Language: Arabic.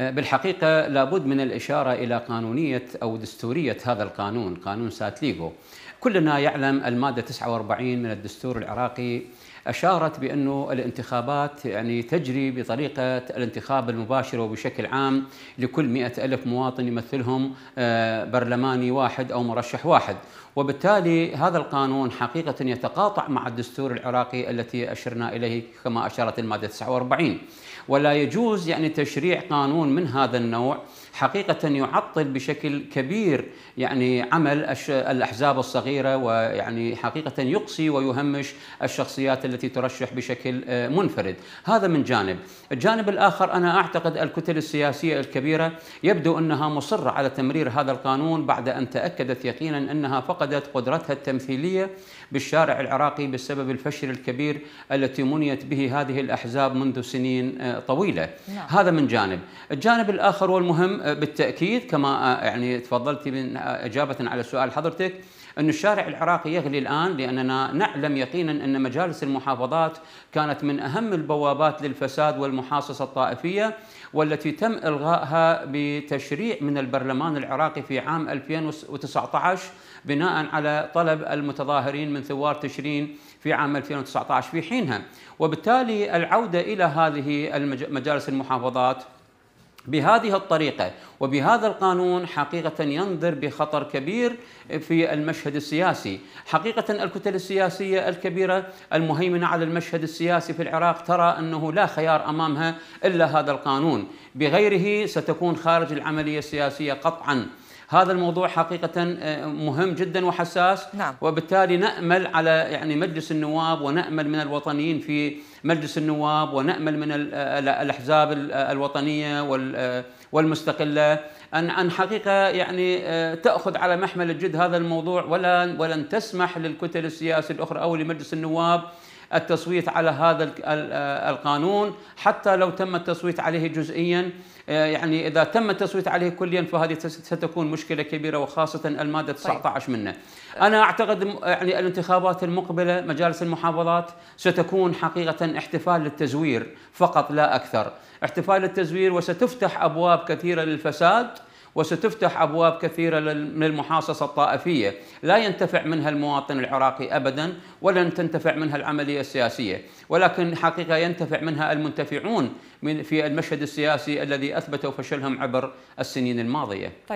آه، بالحقيقة لابد من الإشارة إلى قانونية أو دستورية هذا القانون قانون ساتليغو كلنا يعلم المادة 49 من الدستور العراقي أشارت بأنه الانتخابات يعني تجري بطريقة الانتخاب المباشر وبشكل عام لكل مئة ألف مواطن يمثلهم آه، برلماني واحد أو مرشح واحد وبالتالي هذا القانون حقيقة يتقاطع مع الدستور العراقي التي أشرنا إليه كما أشارت المادة 49 ولا يجوز يعني تشريع قانون من هذا النوع حقيقة يعطل بشكل كبير يعني عمل الأحزاب الصغيرة ويعني حقيقة يقصي ويهمش الشخصيات التي ترشح بشكل آه، منفرد هذا من جانب الجانب الآخر أنا أعتقد الكتل السياسية الكبيرة يبدو أنها مصرة على تمرير هذا القانون بعد أن تأكدت يقينا أنها فقدت قدرتها التمثيلية بالشارع العراقي بسبب الفشل الكبير التي منيت به هذه الأحزاب منذ سنين آه، طويلة نعم. هذا من جانب الجانب الآخر والمهم آه، بالتأكيد كما يعني تفضلتي من إجابة على سؤال حضرتك أن الشارع العراقي يغلي الآن لأننا نعلم يقينا أن مجالس المحافظات كانت من أهم البوابات للفساد والمحاصصة الطائفية والتي تم إلغائها بتشريع من البرلمان العراقي في عام 2019 بناء على طلب المتظاهرين من ثوار تشرين في عام 2019 في حينها وبالتالي العودة إلى هذه مجالس المحافظات بهذه الطريقة وبهذا القانون حقيقة ينظر بخطر كبير في المشهد السياسي حقيقة الكتل السياسية الكبيرة المهيمنة على المشهد السياسي في العراق ترى أنه لا خيار أمامها إلا هذا القانون بغيره ستكون خارج العملية السياسية قطعاً هذا الموضوع حقيقة آه، مهم جدا وحساس نعم. وبالتالي نأمل على يعني مجلس النواب ونأمل من الوطنيين في مجلس النواب ونأمل من آه، الأحزاب آه، الوطنية والمستقلة أن أن حقيقة يعني تأخذ على محمل الجد هذا الموضوع ولا ولن تسمح للكتل السياسية الأخرى أو لمجلس النواب التصويت على هذا القانون حتى لو تم التصويت عليه جزئيا آه، يعني اذا تم التصويت عليه كليا فهذه ستكون مشكله كبيره وخاصه الماده 19 طيب. منه. انا اعتقد يعني الانتخابات المقبله مجالس المحافظات ستكون حقيقه احتفال للتزوير فقط لا اكثر، احتفال للتزوير وستفتح ابواب كثيره للفساد وستفتح أبواب كثيرة للمحاصصة الطائفية لا ينتفع منها المواطن العراقي أبدا ولن تنتفع منها العملية السياسية ولكن حقيقة ينتفع منها المنتفعون من في المشهد السياسي الذي أثبتوا فشلهم عبر السنين الماضية طيب.